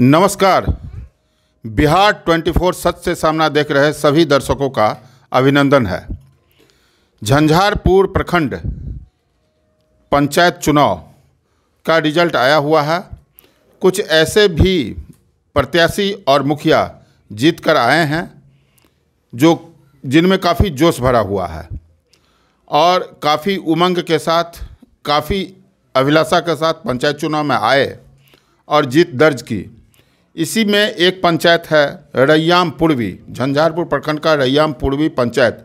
नमस्कार बिहार 24 सच से सामना देख रहे सभी दर्शकों का अभिनंदन है झंझारपुर प्रखंड पंचायत चुनाव का रिजल्ट आया हुआ है कुछ ऐसे भी प्रत्याशी और मुखिया जीत कर आए हैं जो जिनमें काफ़ी जोश भरा हुआ है और काफ़ी उमंग के साथ काफ़ी अभिलाषा के साथ पंचायत चुनाव में आए और जीत दर्ज की इसी में एक पंचायत है रैयाम पूर्वी झंझारपुर प्रखंड का रैयाम पूर्वी पंचायत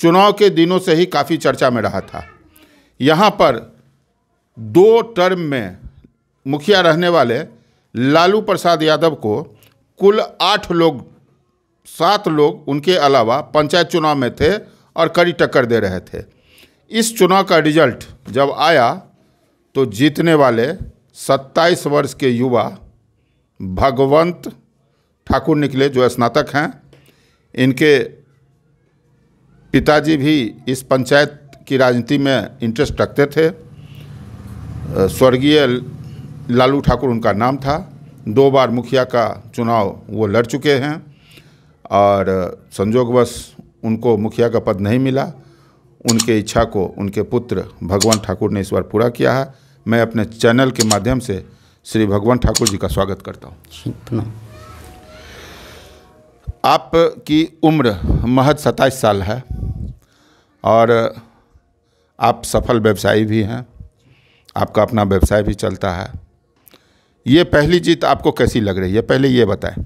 चुनाव के दिनों से ही काफ़ी चर्चा में रहा था यहाँ पर दो टर्म में मुखिया रहने वाले लालू प्रसाद यादव को कुल आठ लोग सात लोग उनके अलावा पंचायत चुनाव में थे और कड़ी टक्कर दे रहे थे इस चुनाव का रिजल्ट जब आया तो जीतने वाले 27 वर्ष के युवा भगवंत ठाकुर निकले जो स्नातक हैं इनके पिताजी भी इस पंचायत की राजनीति में इंटरेस्ट रखते थे स्वर्गीय लालू ठाकुर उनका नाम था दो बार मुखिया का चुनाव वो लड़ चुके हैं और संजोगवश उनको मुखिया का पद नहीं मिला उनके इच्छा को उनके पुत्र भगवान ठाकुर ने इस बार पूरा किया है मैं अपने चैनल के माध्यम से श्री भगवान ठाकुर जी का स्वागत करता हूँ आपकी उम्र महज सत्ताईस साल है और आप सफल व्यवसायी भी हैं आपका अपना व्यवसाय भी चलता है ये पहली जीत आपको कैसी लग रही है पहले ये बताएं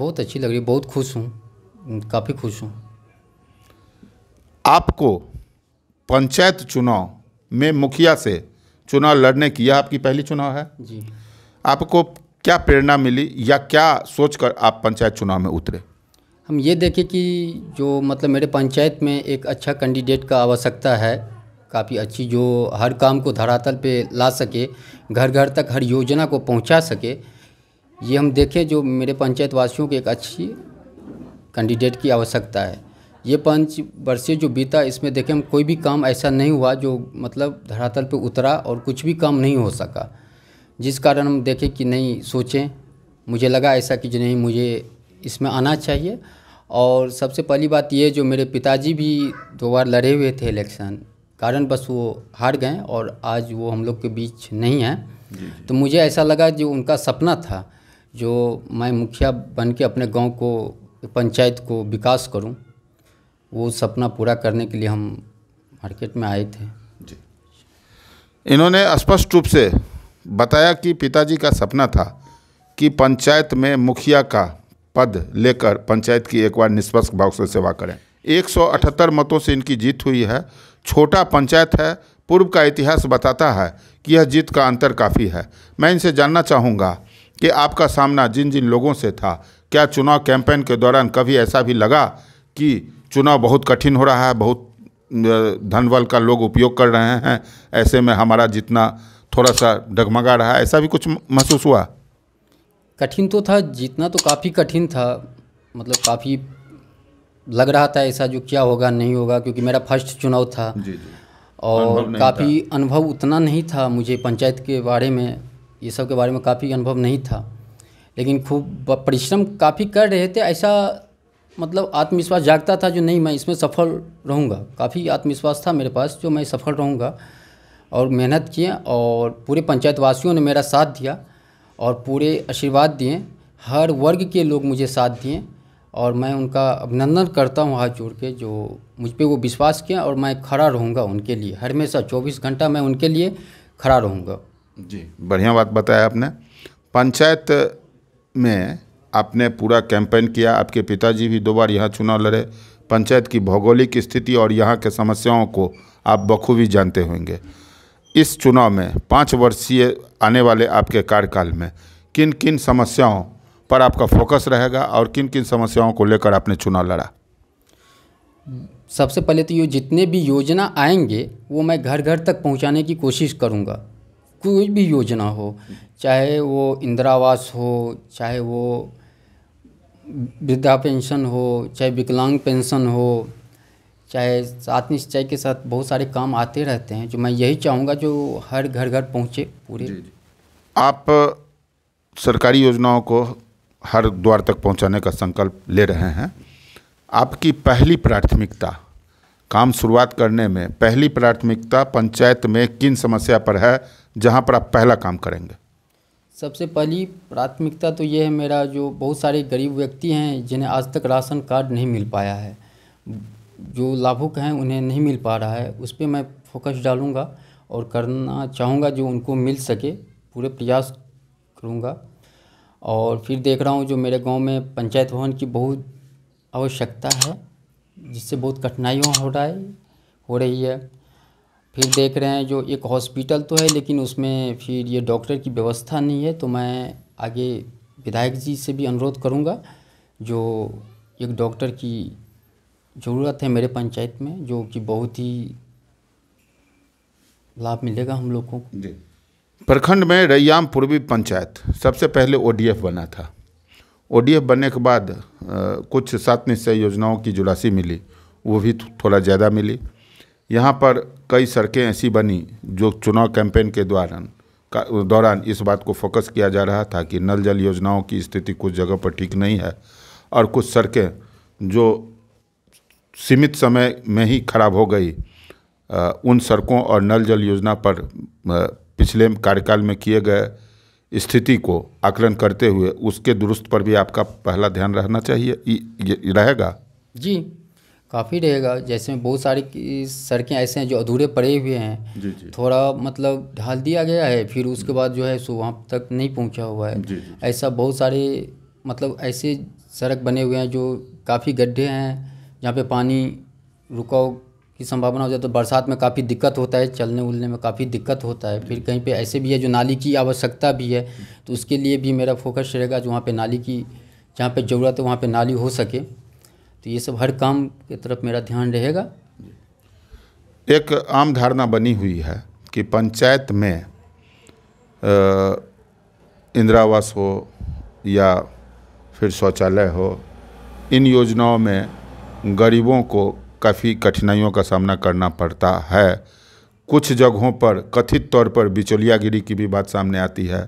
बहुत अच्छी लग रही है बहुत खुश हूँ काफ़ी खुश हूँ आपको पंचायत चुनाव में मुखिया से चुनाव लड़ने की यह आपकी पहली चुनाव है जी आपको क्या प्रेरणा मिली या क्या सोच कर आप पंचायत चुनाव में उतरे हम ये देखें कि जो मतलब मेरे पंचायत में एक अच्छा कैंडिडेट का आवश्यकता है काफ़ी अच्छी जो हर काम को धरातल पे ला सके घर घर तक हर योजना को पहुंचा सके ये हम देखें जो मेरे पंचायत वासियों की एक अच्छी कैंडिडेट की आवश्यकता है ये पाँच वर्षीय जो बीता इसमें देखें हम कोई भी काम ऐसा नहीं हुआ जो मतलब धरातल पर उतरा और कुछ भी काम नहीं हो सका जिस कारण हम देखें कि नहीं सोचें मुझे लगा ऐसा कि नहीं मुझे इसमें आना चाहिए और सबसे पहली बात ये जो मेरे पिताजी भी दो बार लड़े हुए थे इलेक्शन कारण बस वो हार गए और आज वो हम लोग के बीच नहीं हैं तो मुझे ऐसा लगा जो उनका सपना था जो मैं मुखिया बन के अपने गांव को पंचायत को विकास करूं वो सपना पूरा करने के लिए हम मार्केट में आए थे जी इन्होंने स्पष्ट रूप से बताया कि पिताजी का सपना था कि पंचायत में मुखिया का पद लेकर पंचायत की एक बार निष्पक्ष भाव से सेवा करें 178 मतों से इनकी जीत हुई है छोटा पंचायत है पूर्व का इतिहास बताता है कि यह जीत का अंतर काफ़ी है मैं इनसे जानना चाहूँगा कि आपका सामना जिन जिन लोगों से था क्या चुनाव कैंपेन के दौरान कभी ऐसा भी लगा कि चुनाव बहुत कठिन हो रहा है बहुत धन बल का लोग उपयोग कर रहे हैं ऐसे में हमारा जितना थोड़ा सा डगमगा रहा ऐसा भी कुछ महसूस हुआ कठिन तो था जीतना तो काफ़ी कठिन था मतलब काफ़ी लग रहा था ऐसा जो क्या होगा नहीं होगा क्योंकि मेरा फर्स्ट चुनाव था जी जी और काफ़ी अनुभव उतना नहीं था मुझे पंचायत के बारे में ये सब के बारे में काफ़ी अनुभव नहीं था लेकिन खूब परिश्रम काफ़ी कर रहे थे ऐसा मतलब आत्मविश्वास जागता था जो नहीं मैं इसमें सफल रहूँगा काफ़ी आत्मविश्वास था मेरे पास जो मैं सफल रहूँगा और मेहनत किए और पूरे पंचायतवासियों ने मेरा साथ दिया और पूरे आशीर्वाद दिए हर वर्ग के लोग मुझे साथ दिए और मैं उनका अभिनंदन करता हूँ हाथ जोड़ के जो मुझ पर वो विश्वास किया और मैं खड़ा रहूँगा उनके लिए हर हमेशा चौबीस घंटा मैं उनके लिए खड़ा रहूँगा जी बढ़िया बात बताया आपने पंचायत में आपने पूरा कैंपेन किया आपके पिताजी भी दो बार यहाँ चुनाव लड़े पंचायत की भौगोलिक स्थिति और यहाँ के समस्याओं को आप बखूबी जानते होंगे इस चुनाव में पाँच वर्षीय आने वाले आपके कार्यकाल में किन किन समस्याओं पर आपका फोकस रहेगा और किन किन समस्याओं को लेकर आपने चुनाव लड़ा सबसे पहले तो ये जितने भी योजना आएंगे वो मैं घर घर तक पहुंचाने की कोशिश करूंगा कोई भी योजना हो चाहे वो इंदिरा आवास हो चाहे वो वृद्धा पेंशन हो चाहे विकलांग पेंशन हो चाहे साथ निश्चय के साथ बहुत सारे काम आते रहते हैं जो मैं यही चाहूँगा जो हर घर घर पहुँचे पूरे जी जी। आप सरकारी योजनाओं को हर द्वार तक पहुँचाने का संकल्प ले रहे हैं आपकी पहली प्राथमिकता काम शुरुआत करने में पहली प्राथमिकता पंचायत में किन समस्या पर है जहाँ पर आप पहला काम करेंगे सबसे पहली प्राथमिकता तो ये है मेरा जो बहुत सारे गरीब व्यक्ति हैं जिन्हें आज तक राशन कार्ड नहीं मिल पाया है जो लाभुक हैं उन्हें नहीं मिल पा रहा है उस पर मैं फोकस डालूँगा और करना चाहूँगा जो उनको मिल सके पूरे प्रयास करूँगा और फिर देख रहा हूँ जो मेरे गांव में पंचायत भवन की बहुत आवश्यकता है जिससे बहुत कठिनाइयों हो रहा है हो रही है फिर देख रहे हैं जो एक हॉस्पिटल तो है लेकिन उसमें फिर ये डॉक्टर की व्यवस्था नहीं है तो मैं आगे विधायक जी से भी अनुरोध करूँगा जो एक डॉक्टर की ज़रूरत है मेरे पंचायत में जो कि बहुत ही लाभ मिलेगा हम लोगों को जी प्रखंड में रैयाम पूर्वी पंचायत सबसे पहले ओडीएफ बना था ओडीएफ बनने के बाद आ, कुछ सात निश्चय योजनाओं की जुड़ासी मिली वो भी थोड़ा ज़्यादा मिली यहाँ पर कई सड़कें ऐसी बनी जो चुनाव कैंपेन के दौरान दौरान इस बात को फोकस किया जा रहा था कि नल जल योजनाओं की स्थिति कुछ जगह पर ठीक नहीं है और कुछ सड़कें जो सीमित समय में ही खराब हो गई उन सड़कों और नल जल योजना पर पिछले कार्यकाल में किए गए स्थिति को आकलन करते हुए उसके दुरुस्त पर भी आपका पहला ध्यान रहना चाहिए रहेगा जी काफ़ी रहेगा जैसे में बहुत सारी सड़कें ऐसे हैं जो अधूरे पड़े हुए हैं जी जी थोड़ा मतलब ढाल दिया गया है फिर उसके बाद जो है सो वहाँ तक नहीं पहुँचा हुआ है जी जी ऐसा बहुत सारे मतलब ऐसे सड़क बने हुए हैं जो काफ़ी गड्ढे हैं जहाँ पे पानी रुकाव की संभावना हो जाती है तो बरसात में काफ़ी दिक्कत होता है चलने उलने में काफ़ी दिक्कत होता है फिर कहीं पर ऐसे भी है जो नाली की आवश्यकता भी है तो उसके लिए भी मेरा फोकस रहेगा जो वहाँ पर नाली की जहाँ पर ज़रूरत है वहाँ पर नाली हो सके तो ये सब हर काम की तरफ मेरा ध्यान रहेगा एक आम धारणा बनी हुई है कि पंचायत में इंदिरावास हो या फिर शौचालय हो इन योजनाओं में गरीबों को काफ़ी कठिनाइयों का सामना करना पड़ता है कुछ जगहों पर कथित तौर पर बिचौलियागिरी की भी बात सामने आती है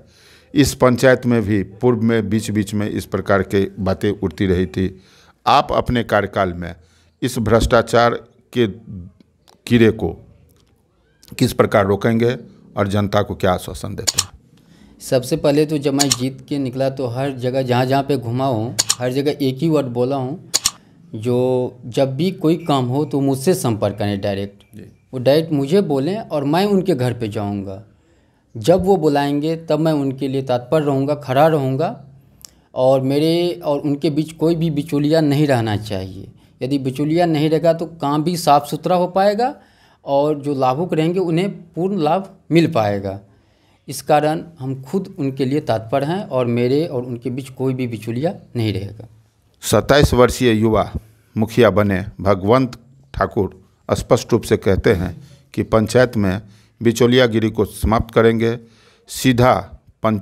इस पंचायत में भी पूर्व में बीच बीच में इस प्रकार के बातें उठती रही थी आप अपने कार्यकाल में इस भ्रष्टाचार के कीड़े को किस प्रकार रोकेंगे और जनता को क्या आश्वासन देते हैं सबसे पहले तो जब मैं जीत के निकला तो हर जगह जहाँ जहाँ पे घुमा हूँ हर जगह एक ही वर्ड बोला हूँ जो जब भी कोई काम हो तो मुझसे संपर्क करें डायरेक्ट वो डायरेक्ट मुझे बोलें और मैं उनके घर पे जाऊँगा जब वो बुलाएंगे तब मैं उनके लिए तत्पर रहूँगा खड़ा रहूँगा और मेरे और उनके बीच कोई भी बिचौलिया नहीं रहना चाहिए यदि बिचौलिया नहीं रहेगा तो काम भी साफ़ सुथरा हो पाएगा और जो लाभुक रहेंगे उन्हें पूर्ण लाभ मिल पाएगा इस कारण हम खुद उनके लिए तात्पर हैं और मेरे और उनके बीच कोई भी बिचौलिया नहीं रहेगा सत्ताईस वर्षीय युवा मुखिया बने भगवंत ठाकुर स्पष्ट रूप से कहते हैं कि पंचायत में बिचौलियागिरी को समाप्त करेंगे सीधा पंच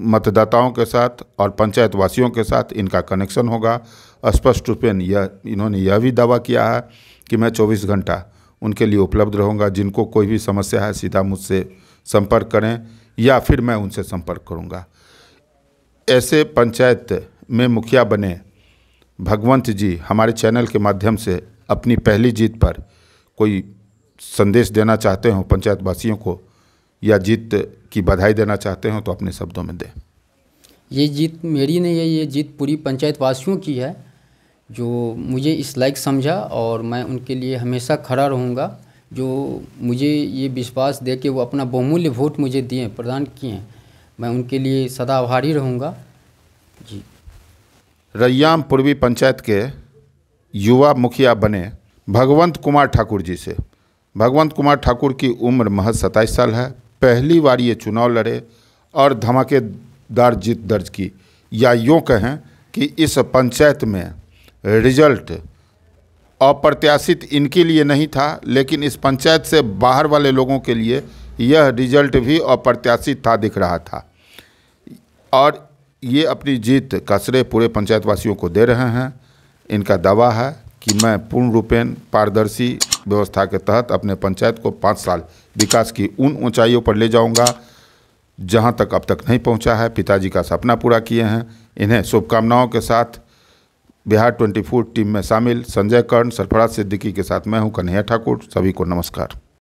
मतदाताओं के साथ और पंचायत वासियों के साथ इनका कनेक्शन होगा स्पष्ट रूप में यह इन्होंने यह भी दावा किया है कि मैं 24 घंटा उनके लिए उपलब्ध रहूँगा जिनको कोई भी समस्या है सीधा मुझसे संपर्क करें या फिर मैं उनसे संपर्क करूँगा ऐसे पंचायत में मुखिया बने भगवंत जी हमारे चैनल के माध्यम से अपनी पहली जीत पर कोई संदेश देना चाहते हो पंचायत वासियों को या जीत की बधाई देना चाहते हो तो अपने शब्दों में दें ये जीत मेरी नहीं है ये जीत पूरी पंचायत वासियों की है जो मुझे इस लायक समझा और मैं उनके लिए हमेशा खड़ा रहूँगा जो मुझे ये विश्वास दे के वो अपना बहुमूल्य वोट मुझे दिए प्रदान किए मैं उनके लिए सदा आभारी रहूँगा जी रैयाम पूर्वी पंचायत के युवा मुखिया बने भगवंत कुमार ठाकुर जी से भगवंत कुमार ठाकुर की उम्र महज सत्ताईस साल है पहली बार ये चुनाव लड़े और धमाकेदार जीत दर्ज की या यूँ कहें कि इस पंचायत में रिजल्ट अप्रत्याशित इनके लिए नहीं था लेकिन इस पंचायत से बाहर वाले लोगों के लिए यह रिजल्ट भी अप्रत्याशित था दिख रहा था और ये अपनी जीत का श्रेय पूरे पंचायतवासियों को दे रहे हैं इनका दावा है कि मैं पूर्ण रूपेण पारदर्शी व्यवस्था के तहत अपने पंचायत को पाँच साल विकास की उन ऊंचाइयों पर ले जाऊंगा जहां तक अब तक नहीं पहुंचा है पिताजी का सपना पूरा किए हैं इन्हें शुभकामनाओं के साथ बिहार ट्वेंटी फोर टीम में शामिल संजय कर्ण सरफराज सिद्दीकी के साथ मैं हूं कन्हैया ठाकुर सभी को नमस्कार